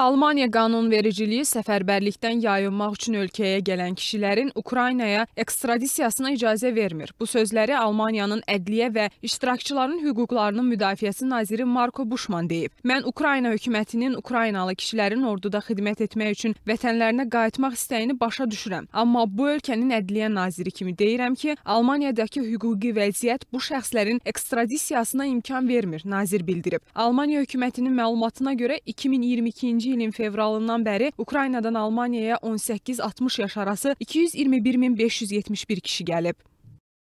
Almaniya qanunvericiliyi səfərbərlikdən yayınmaq üçün ölkəyə gələn kişilərin Ukraynaya ekstradisiyasına icazə vermir. Bu sözləri Almaniyanın ədliyyə və iştirakçıların hüquqlarının müdafiəsi naziri Marko Buşman deyib. Mən Ukrayna hökumətinin Ukraynalı kişilərin orduda xidmət etmək üçün vətənlərinə qayıtmaq istəyini başa düşürəm. Amma bu ölkənin ədliyyə naziri kimi deyirəm ki, Almaniyadakı hüquqi vəziyyət bu şəxslərin ekstradisiyasına imkan vermir, nazir bildirib. Almaniya hökumətinin məlumatına görə 2022-ci ilin fevralından bəri Ukraynadan Almaniyaya 18-60 yaş arası 221.571 kişi gəlib.